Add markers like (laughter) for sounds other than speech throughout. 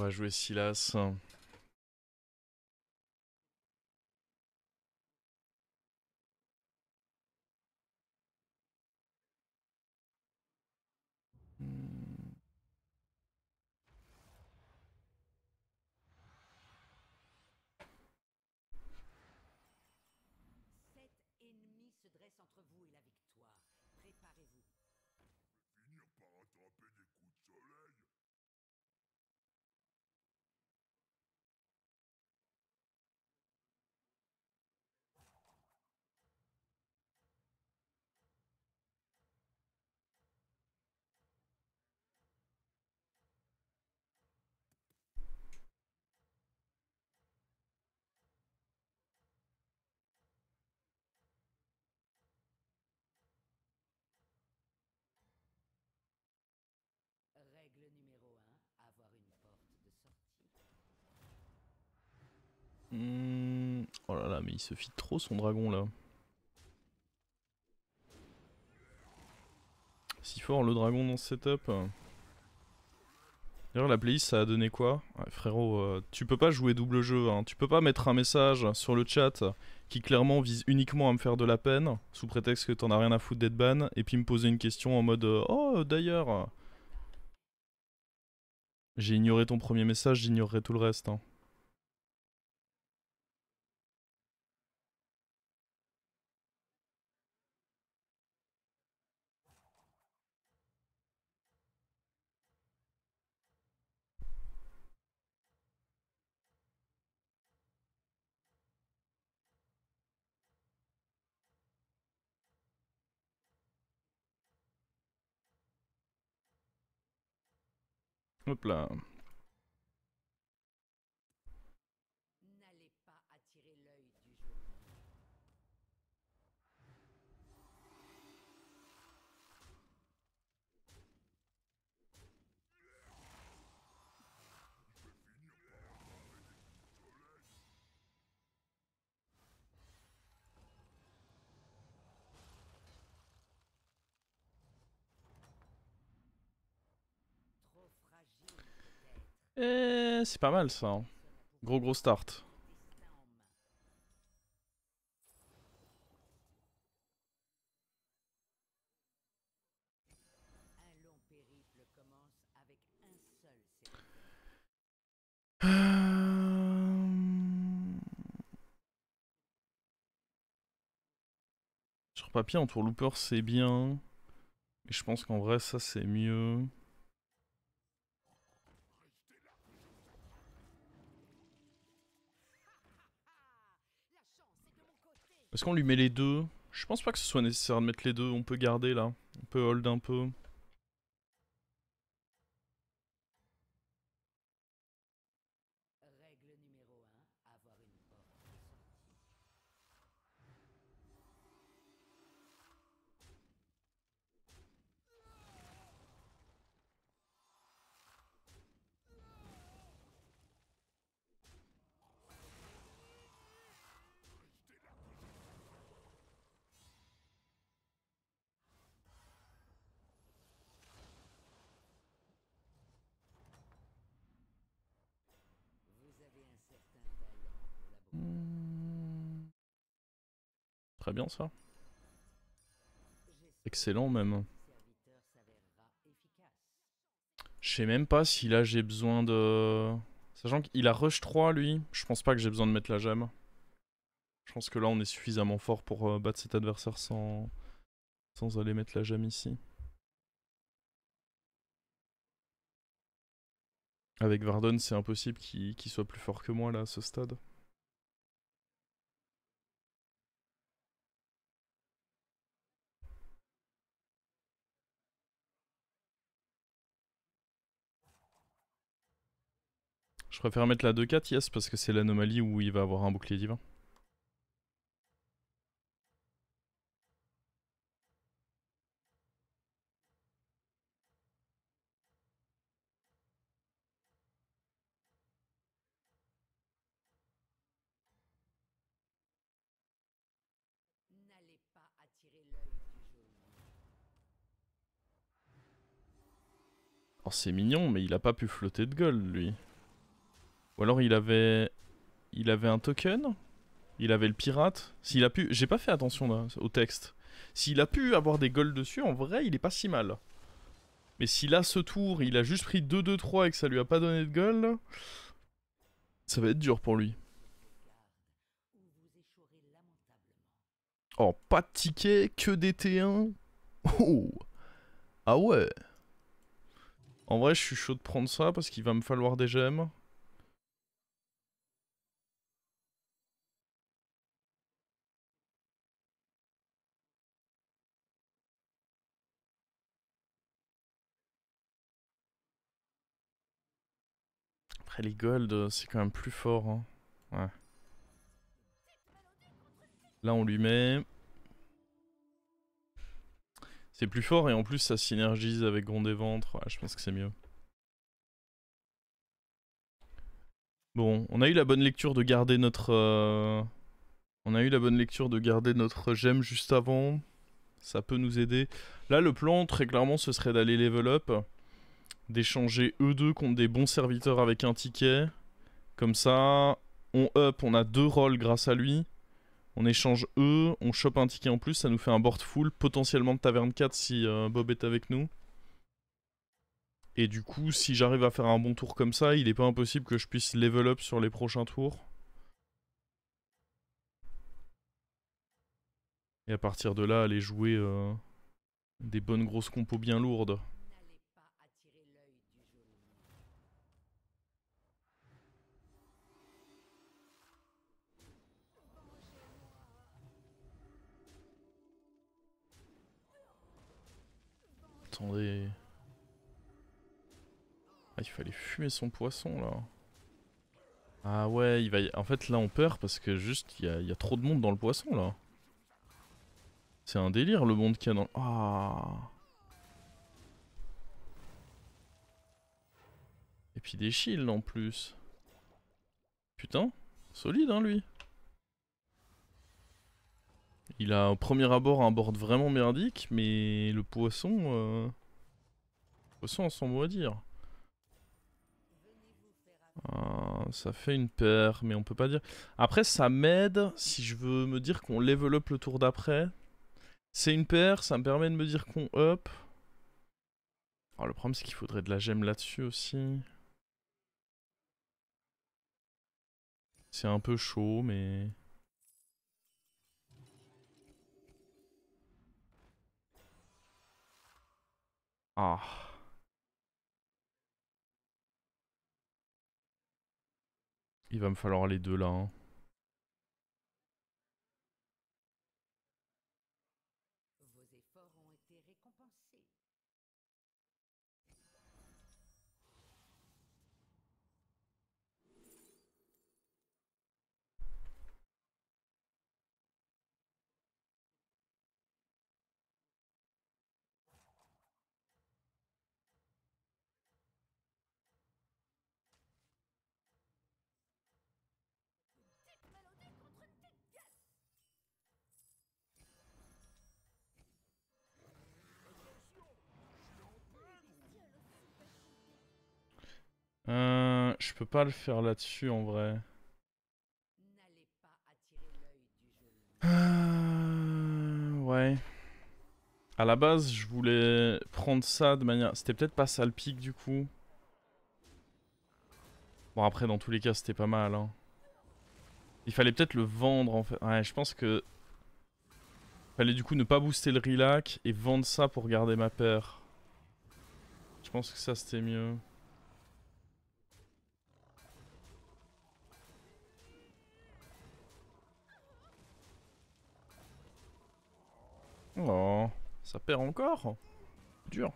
On va jouer Silas. Hmm, oh là là, mais il se fie trop son dragon là. Si fort le dragon dans ce setup. D'ailleurs, la playlist ça a donné quoi ouais, Frérot, euh, tu peux pas jouer double jeu, hein. tu peux pas mettre un message sur le chat qui clairement vise uniquement à me faire de la peine, sous prétexte que t'en as rien à foutre d'être ban, et puis me poser une question en mode euh, Oh, euh, d'ailleurs, j'ai ignoré ton premier message, j'ignorerai tout le reste. Hein. Hop Euh, c'est pas mal ça. Hein. Gros gros start. Euh, sur papier, en tour looper, c'est bien. Mais je pense qu'en vrai, ça, c'est mieux. Est-ce qu'on lui met les deux Je pense pas que ce soit nécessaire de mettre les deux, on peut garder là. On peut hold un peu. excellent même. Je sais même pas si là j'ai besoin de... Sachant qu'il a rush 3 lui, je pense pas que j'ai besoin de mettre la gemme. Je pense que là on est suffisamment fort pour euh, battre cet adversaire sans... sans aller mettre la gemme ici. Avec Vardon c'est impossible qu'il soit plus fort que moi là à ce stade. Je préfère mettre la 2-4, yes, parce que c'est l'anomalie où il va avoir un bouclier divin. Oh, c'est mignon, mais il a pas pu flotter de gold, lui. Ou alors il avait... Il avait un token Il avait le pirate S'il a pu... J'ai pas fait attention au texte. S'il a pu avoir des golds dessus, en vrai, il est pas si mal. Mais s'il a ce tour, il a juste pris 2-2-3 et que ça lui a pas donné de gold... Ça va être dur pour lui. Oh, pas de ticket, que des T1 (laughs) Oh Ah ouais en vrai, je suis chaud de prendre ça parce qu'il va me falloir des gemmes. Les Gold, c'est quand même plus fort. Hein. Ouais. Là, on lui met... C'est plus fort et en plus ça synergise avec Grand et Ventre. je pense que c'est mieux. Bon, on a eu la bonne lecture de garder notre... Euh, on a eu la bonne lecture de garder notre gemme juste avant. Ça peut nous aider. Là, le plan, très clairement, ce serait d'aller level up d'échanger eux deux contre des bons serviteurs avec un ticket. Comme ça, on up, on a deux rolls grâce à lui. On échange eux, on chope un ticket en plus, ça nous fait un board full, potentiellement de taverne 4 si euh, Bob est avec nous. Et du coup, si j'arrive à faire un bon tour comme ça, il n'est pas impossible que je puisse level up sur les prochains tours. Et à partir de là, aller jouer euh, des bonnes grosses compos bien lourdes. attendez. Ah, il fallait fumer son poisson là. Ah ouais, il va en fait là on peur parce que juste il y a, y a, trop de monde dans le poisson là. C'est un délire le monde qu'il y a dans... Ah Et puis des shields en plus. Putain, solide hein lui. Il a au premier abord un board vraiment merdique, mais le poisson... Euh, le poisson en mot dire. Euh, ça fait une paire, mais on peut pas dire... Après, ça m'aide si je veux me dire qu'on level up le tour d'après. C'est une paire, ça me permet de me dire qu'on up. Alors oh, le problème c'est qu'il faudrait de la gemme là-dessus aussi. C'est un peu chaud, mais... Oh. Il va me falloir les deux là. Hein. Vos efforts ont été récompensés. je peux pas le faire là-dessus en vrai. Euh, ouais. À la base, je voulais prendre ça de manière... C'était peut-être pas ça le pic du coup. Bon après, dans tous les cas, c'était pas mal. Hein. Il fallait peut-être le vendre en fait. Ouais, je pense que... Il fallait du coup ne pas booster le relac et vendre ça pour garder ma paire. Je pense que ça c'était mieux. Oh, ça perd encore Dur.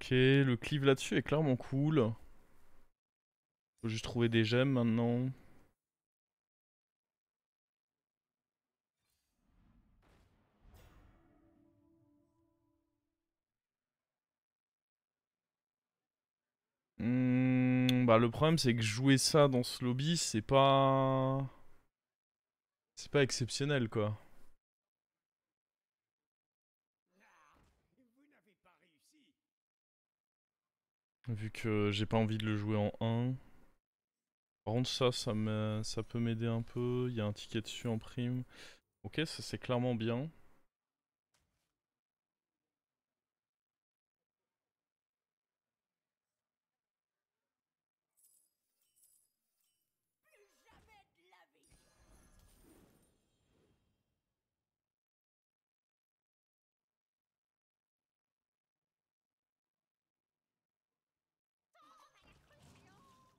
Ok, le cleave là-dessus est clairement cool. Faut juste trouver des gemmes maintenant. Hmm, bah le problème c'est que jouer ça dans ce lobby c'est pas... C'est pas exceptionnel quoi. Vu que j'ai pas envie de le jouer en 1. Par contre ça, ça, ça peut m'aider un peu. Il y a un ticket dessus en prime. Ok, ça c'est clairement bien.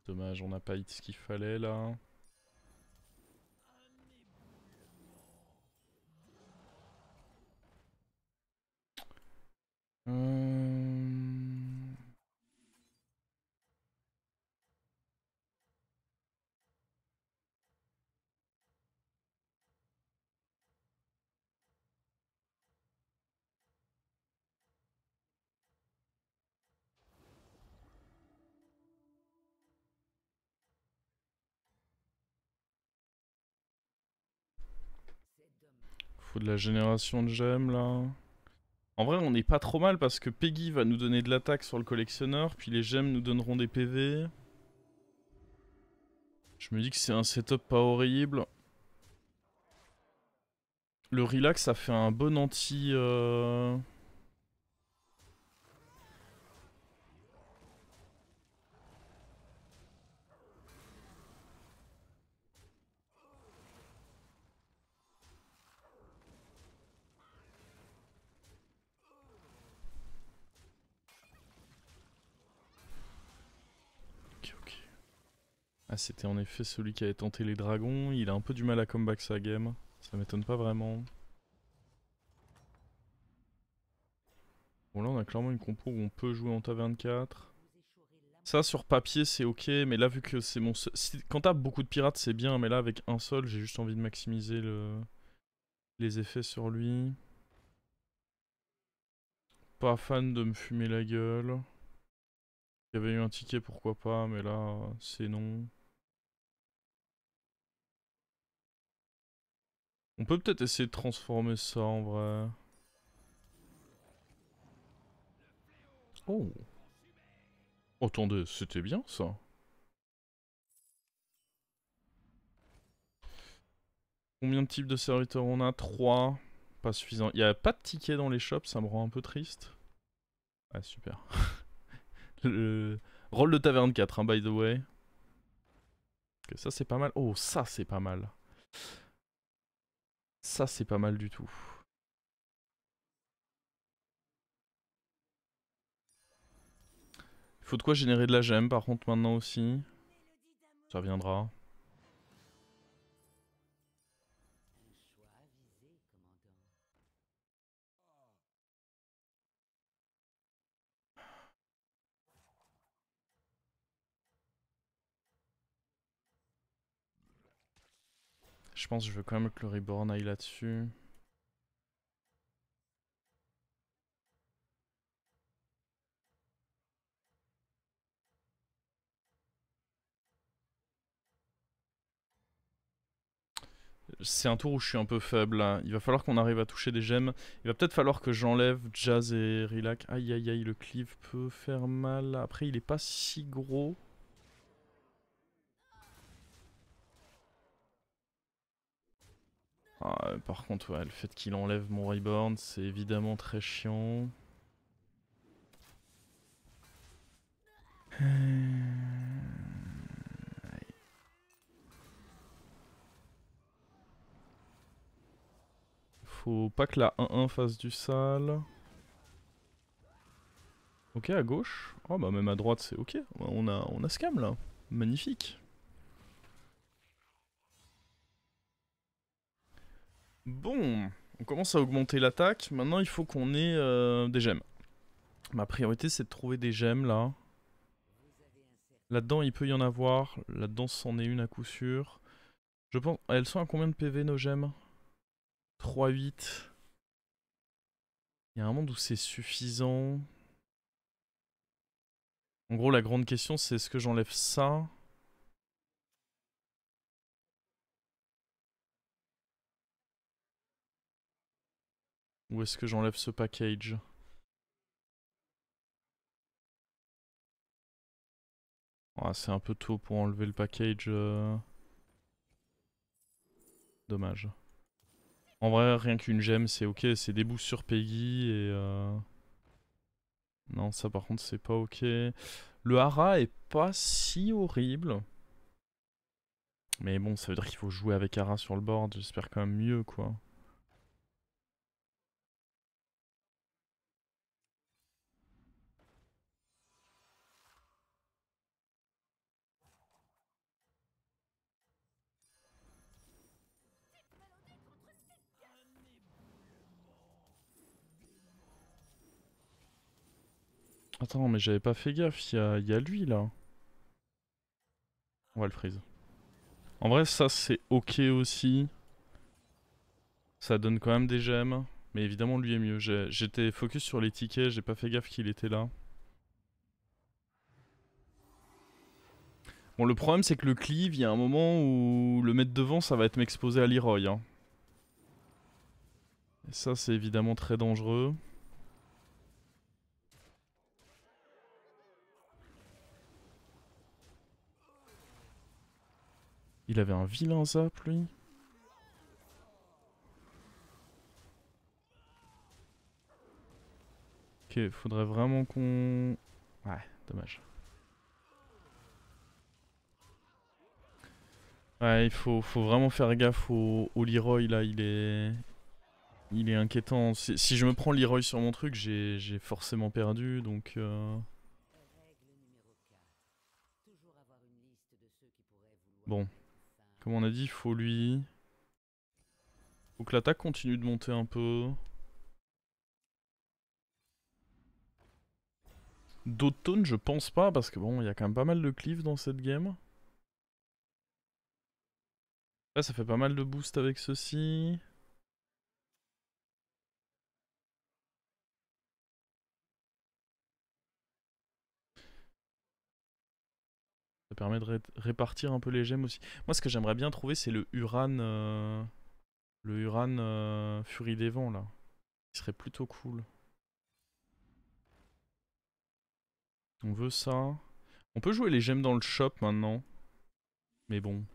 Dommage, on n'a pas hit ce qu'il fallait là. Euh, de la génération de gemmes là. En vrai, on n'est pas trop mal parce que Peggy va nous donner de l'attaque sur le collectionneur, puis les gemmes nous donneront des PV. Je me dis que c'est un setup pas horrible. Le relax, ça fait un bon anti... Euh, Ah, c'était en effet celui qui avait tenté les dragons. Il a un peu du mal à comeback sa game. Ça m'étonne pas vraiment. Bon, là, on a clairement une compo où on peut jouer en taverne 4. Ça, sur papier, c'est ok, mais là, vu que c'est mon seul... Quand t'as beaucoup de pirates, c'est bien, mais là, avec un seul, j'ai juste envie de maximiser le... les effets sur lui. Pas fan de me fumer la gueule. Il y avait eu un ticket, pourquoi pas, mais là, c'est non. On peut peut-être essayer de transformer ça en vrai. Oh. Attendez, c'était bien ça. Combien de types de serviteurs on a 3. Pas suffisant. Il n'y a pas de tickets dans les shops, ça me rend un peu triste. Ah super. (laughs) Le... Rôle de taverne 4, hein, by the way. Que ça c'est pas mal. Oh, ça c'est pas mal. Ça, c'est pas mal du tout. Il faut de quoi générer de la gemme, par contre, maintenant aussi. Ça viendra. Je pense que je veux quand même que le Reborn aille là-dessus. C'est un tour où je suis un peu faible Il va falloir qu'on arrive à toucher des gemmes. Il va peut-être falloir que j'enlève Jazz et relac. Aïe aïe aïe, le cleave peut faire mal. Après, il est pas si gros. Ah, par contre, le fait qu'il enlève mon Reborn, c'est évidemment très chiant. Euh, Faut pas que la 1-1 fasse du sale. Ok, à gauche. Oh bah même à droite, c'est ok. On a, on a là. Magnifique. Bon, on commence à augmenter l'attaque. Maintenant, il faut qu'on ait euh, des gemmes. Ma priorité, c'est de trouver des gemmes, là. Là-dedans, il peut y en avoir. Là-dedans, c'en est une à coup sûr. Je pense... Elles sont à combien de PV, nos gemmes 3, 8. Il y a un monde où c'est suffisant. En gros, la grande question, c'est est-ce que j'enlève ça Où est-ce que j'enlève ce package C'est un peu tôt pour enlever le package. Euh. Dommage. En vrai, rien qu'une gemme, c'est ok. C'est des boosts sur Peggy et... Euh. Non, ça par contre, c'est pas ok. Le hara est pas si horrible. Mais bon, ça veut dire qu'il faut jouer avec hara sur le board. J'espère quand même mieux, quoi. Attends, mais j'avais pas fait gaffe, il y a, lui là. On va le freeze. En vrai, ça c'est ok aussi. Ça donne quand même des gemmes. Mais évidemment, lui est mieux. J'étais focus sur les tickets, j'ai pas fait gaffe qu'il était là. Bon, le problème c'est que le cleave, il y a un moment où le mettre devant, ça va être m'exposer à Leroy. Hein. Et ça, c'est évidemment très dangereux. Il avait un vilain zap, lui. Ok, faudrait vraiment qu'on... Ouais, dommage. Ouais, il faut, vraiment faire gaffe au, Leroy, là, il est... Il est inquiétant. Si, je me prends Leroy sur mon truc, j'ai forcément perdu, donc... Euh, bon, comme on a dit, il faut lui... Faut que l'attaque continue de monter un peu. D'automne, je pense pas, parce que bon, il y a quand même pas mal de cliff dans cette game. Là, ça fait pas mal de boost avec ceci. permet de répartir un peu les gemmes aussi. Moi, ce que j'aimerais bien trouver, c'est le Uran. Euh, le Uran euh, Furie des Vents, là. Il serait plutôt cool. On veut ça. On peut jouer les gemmes dans le shop maintenant. Mais bon.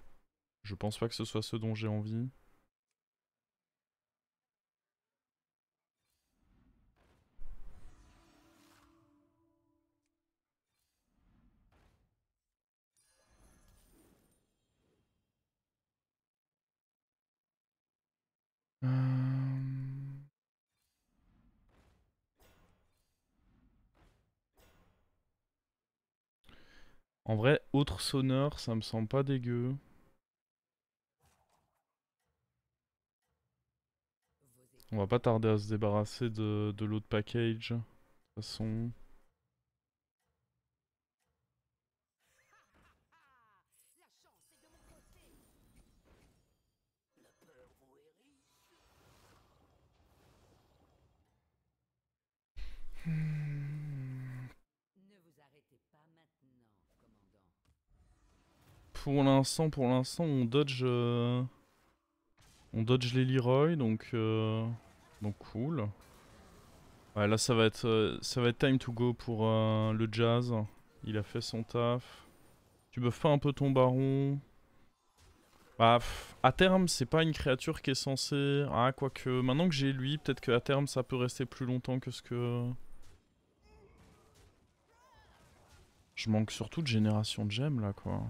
Je pense pas que ce soit ce dont j'ai envie. En vrai, autre sonneur, ça me semble pas dégueu. On va pas tarder à se débarrasser de, de l'autre package. De toute façon. pour l'instant, pour l'instant, on dodge... Euh, on dodge les Leroy, donc... Euh, donc cool. Ouais, là, ça va être, euh, ça va être time to go pour le jazz. Il a fait son taf. Tu buffes pas un peu ton baron bah, à terme, c'est pas une créature qui est censée... Ah, quoique, maintenant que j'ai lui, peut-être qu'à terme, ça peut rester plus longtemps que ce que... Je manque surtout de génération de gemmes, là, quoi.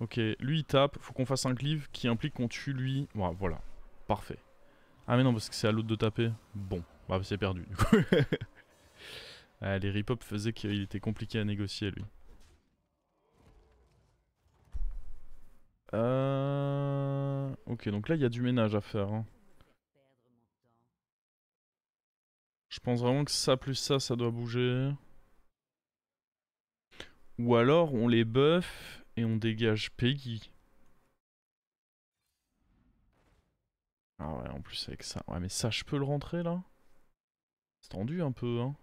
Ok, lui il tape, faut qu'on fasse un cleave qui implique qu'on tue lui. Voilà, voilà, parfait. Ah mais non, parce que c'est à l'autre de taper. Bon, bah c'est perdu du coup. (laughs) Ah, les rip faisaient qu'il était compliqué à négocier lui. Euh, ok, donc là il y a du ménage à faire. Hein. Je pense vraiment que ça plus ça, ça doit bouger. Ou alors on les buff et on dégage Peggy. Ah ouais, en plus avec ça. Ouais, mais ça, je peux le rentrer, là C'est tendu un peu, hein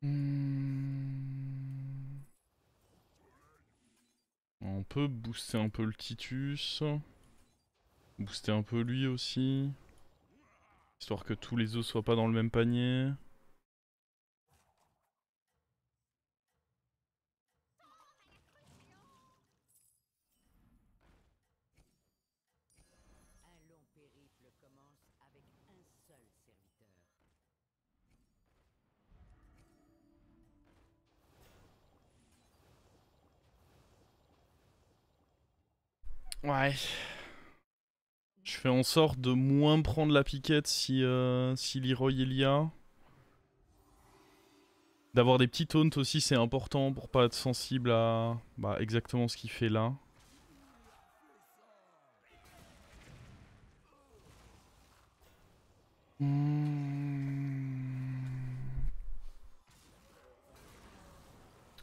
Hmm. On peut booster un peu le Titus. Booster un peu lui aussi. Histoire que tous les os soient pas dans le même panier. Ouais. Je fais en sorte de moins prendre la piquette si, euh, si Leroy il D'avoir des petits taunts aussi, c'est important pour pas être sensible à bah, exactement ce qu'il fait là.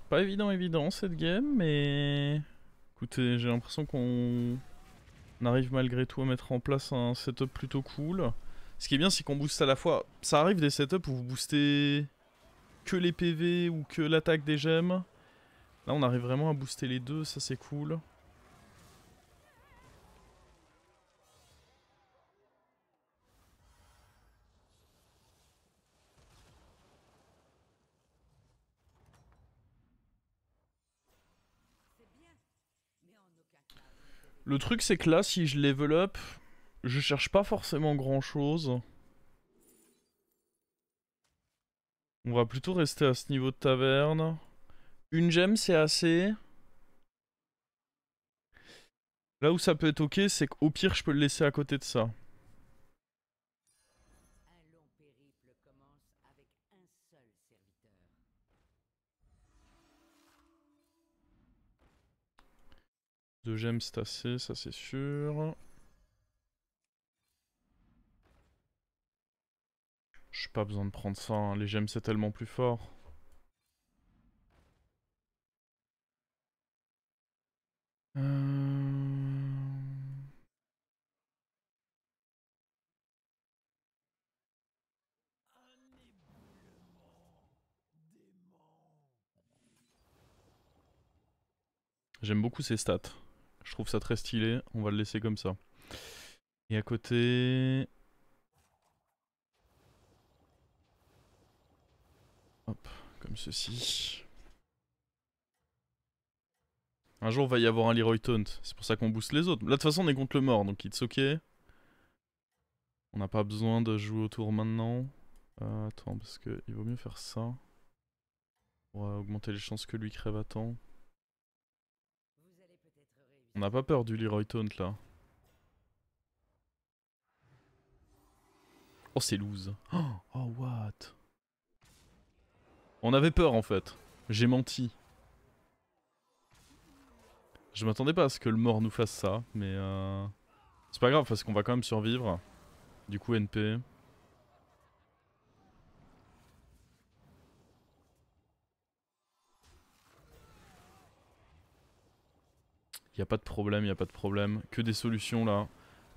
Pas évident, évident cette game, mais... Écoutez, j'ai l'impression qu'on arrive malgré tout à mettre en place un setup plutôt cool. Ce qui est bien, c'est qu'on booste à la fois... Ça arrive des setups où vous boostez que les PV ou que l'attaque des gemmes. Là, on arrive vraiment à booster les deux, ça c'est cool. Le truc, c'est que là, si je level up, je cherche pas forcément grand-chose. On va plutôt rester à ce niveau de taverne. Une gemme, c'est assez. Là où ça peut être ok, c'est qu'au pire, je peux le laisser à côté de ça. De gemmes c'est assez, ça c'est sûr. Je suis pas besoin de prendre ça, hein. les gemmes c'est tellement plus fort. Euh. J'aime beaucoup ces stats. Je trouve ça très stylé. On va le laisser comme ça. Et à côté... Hop, comme ceci. Un jour, va y avoir un Leroy Taunt. C'est pour ça qu'on booste les autres. Là, de toute façon, on est contre le mort, donc it's ok. On n'a pas besoin de jouer autour maintenant. Euh, attends, parce qu'il vaut mieux faire ça. On va augmenter les chances que lui crève à temps. On n'a pas peur du Leroy Taunt là. Oh c'est loose. Oh, what On avait peur en fait. J'ai menti. Je m'attendais pas à ce que le mort nous fasse ça, mais euh... c'est pas grave parce qu'on va quand même survivre. Du coup NP. Il n'y a pas de problème, il n'y a pas de problème. Que des solutions là.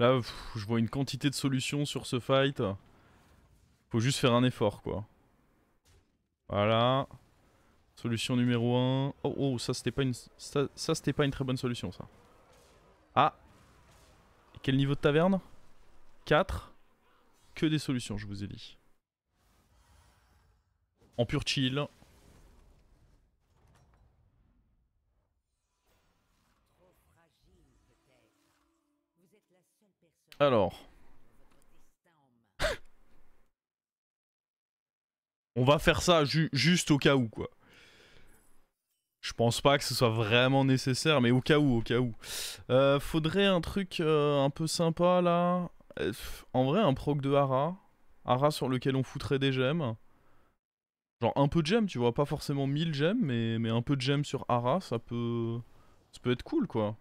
Là, je vois une quantité de solutions sur ce fight. Faut juste faire un effort quoi. Voilà. Solution numéro 1. Oh, oh ça c'était pas une ça, c'était pas une très bonne solution ça. Ah. quel niveau de taverne 4. Que des solutions, je vous ai dit. En pure chill, Alors. (laughs) On va faire ça juste au cas où, quoi. Je pense pas que ce soit vraiment nécessaire, mais au cas où, au cas où. Euh, faudrait un truc euh, un peu sympa, là. Euh, en vrai, un proc de Hara. Hara sur lequel on foutrait des gemmes. Genre un peu de gemmes, tu vois, pas forcément 1000 gemmes, mais, mais un peu de gemmes sur Hara, ça peut... Ça peut être cool, quoi.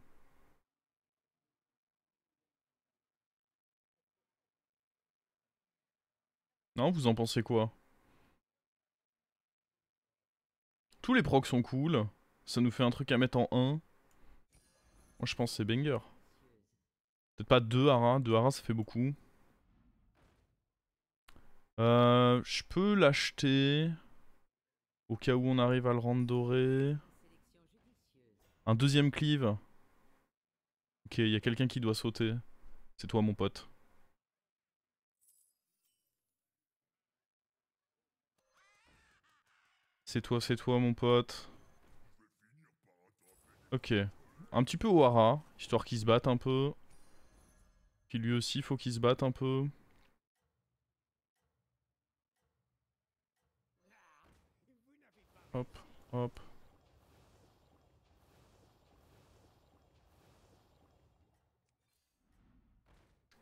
Non, vous en pensez quoi Tous les procs sont cool. Ça nous fait un truc à mettre en 1. Moi, je pense c'est banger. Peut-être pas 2 haras. 2 haras, ça fait beaucoup. Euh, je peux l'acheter. Au cas où on arrive à le rendre doré. Un deuxième cleave. Ok, il y a quelqu'un qui doit sauter. C'est toi, mon pote. C'est toi, c'est toi, mon pote. Ok. Un petit peu Oara histoire qu'il se batte un peu. Puis lui aussi, faut qu'il se batte un peu. Hop, hop.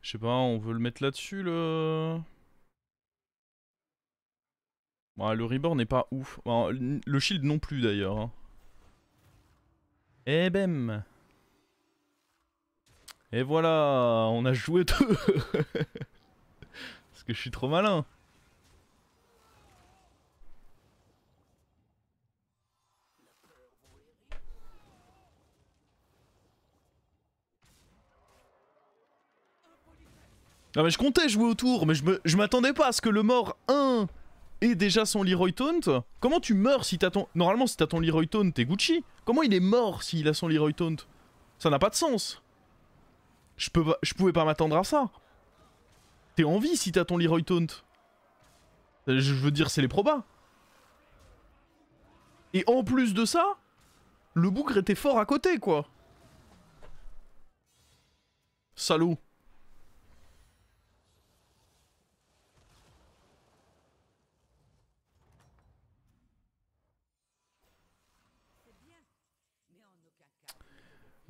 Je sais pas, on veut le mettre là-dessus, le... Bah, le reborn n'est pas ouf. le shield non plus d'ailleurs. Et hein. eh bam ben. Et voilà On a joué deux (laughs) Parce que je suis trop malin Non mais je comptais jouer autour, mais je m'attendais pas à ce que le mort 1 et déjà son Leroy Taunt Comment tu meurs si t'as ton... Normalement, si t'as ton Leroy Taunt, t'es Gucci. Comment il est mort s'il a son Leroy Taunt Ça n'a pas de sens. Je, peux Je pouvais pas m'attendre à ça. T'es en vie si t'as ton Leroy Taunt. Je veux dire, c'est les probas. Et en plus de ça, le bougre était fort à côté, quoi. Salaud.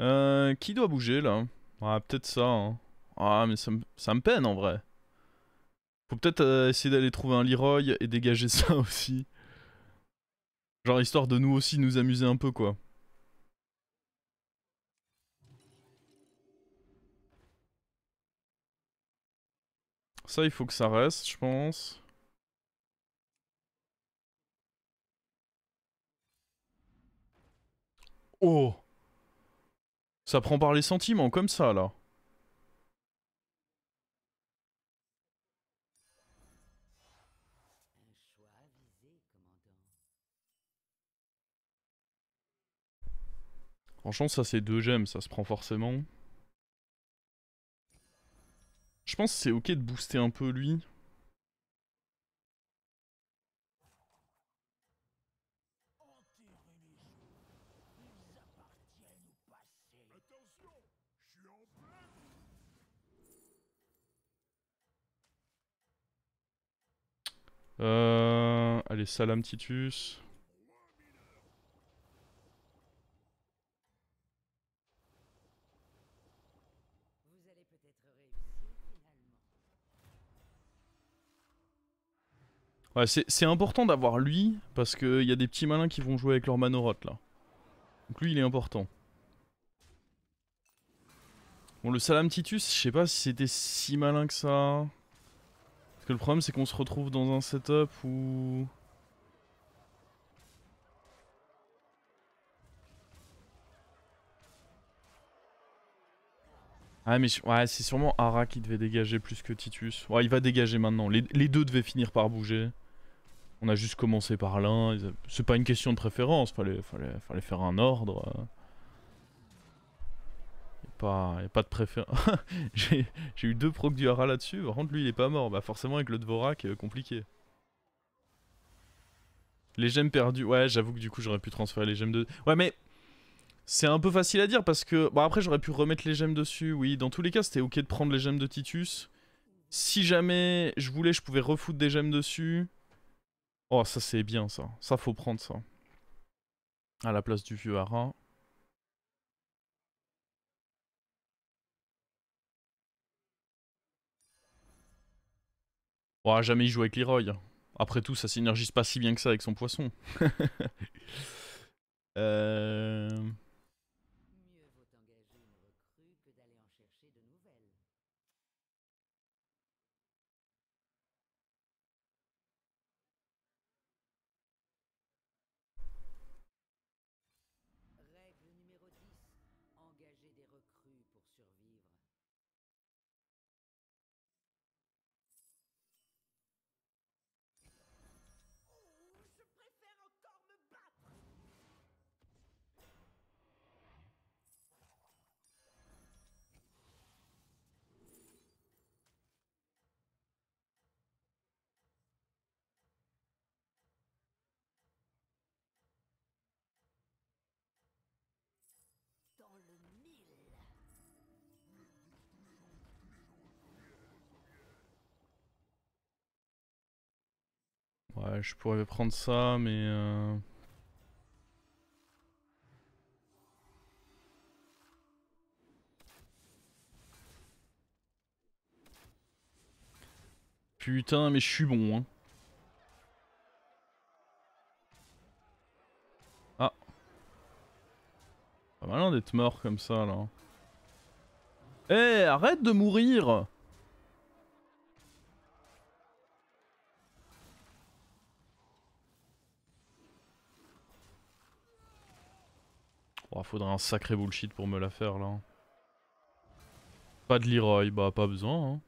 Euh, qui doit bouger là Ah, peut-être ça. Hein. Ah, mais ça, ça me peine en vrai. Faut peut-être euh, essayer d'aller trouver un Leroy et dégager (laughs) ça aussi. Genre histoire de nous aussi nous amuser un peu quoi. Ça, il faut que ça reste, je pense. Oh ça prend par les sentiments, comme ça, là. Franchement, ça c'est deux gemmes, ça se prend forcément. Je pense que c'est ok de booster un peu lui. Euh, allez, Salam Titus. Ouais, c'est important d'avoir lui, parce qu'il y a des petits malins qui vont jouer avec leur manorote là. Donc lui, il est important. Bon, le Salam Titus, je sais pas si c'était si malin que ça. Parce que le problème, c'est qu'on se retrouve dans un setup où... Ah mais ouais, c'est sûrement Ara qui devait dégager plus que Titus. Ouais, il va dégager maintenant. Les, deux devaient finir par bouger. On a juste commencé par l'un. C'est pas une question de préférence. fallait faire un ordre pas, y a pas de préférence. (laughs) j'ai eu deux procs du Hara là-dessus. Par contre, lui, il est pas mort. Bah, forcément, avec le Dvorak, euh, compliqué. Les gemmes perdues. Ouais, j'avoue que du coup, j'aurais pu transférer les gemmes de. Ouais, mais. C'est un peu facile à dire parce que. Bon, après, j'aurais pu remettre les gemmes dessus. Oui, dans tous les cas, c'était ok de prendre les gemmes de Titus. Si jamais je voulais, je pouvais refoutre des gemmes dessus. Oh, ça, c'est bien, ça. Ça, faut prendre ça. À la place du vieux Hara. On jamais joué avec Leroy. Après tout, ça synergise pas si bien que ça avec son poisson. (laughs) (laughs) euh... je pourrais prendre ça, mais... Euh, Putain, mais je suis bon, hein. Ah. Pas malin d'être mort comme ça, là. Eh, arrête de mourir faudrait un sacré bullshit pour me la faire là. Pas de Leroy, bah pas besoin. Hein.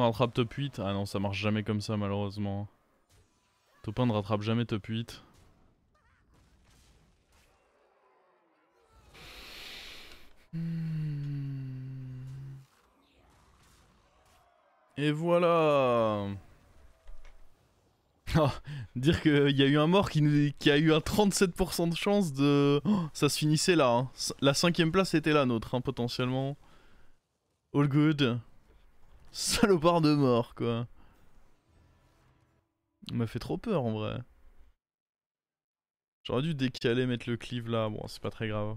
rattrape top 8 Ah non, ça marche jamais comme ça malheureusement. Topin ne rattrape jamais top 8. Et voilà (laughs) ah, Dire qu'il y a eu un mort qui, a eu un 37% de chance de... Oh, ça se finissait là. Hein. La cinquième place était la nôtre, hein, potentiellement. All good. Salopard de mort, quoi. Il m'a fait trop peur, en vrai. J'aurais dû décaler, mettre le cleave là. Bon, c'est pas très grave.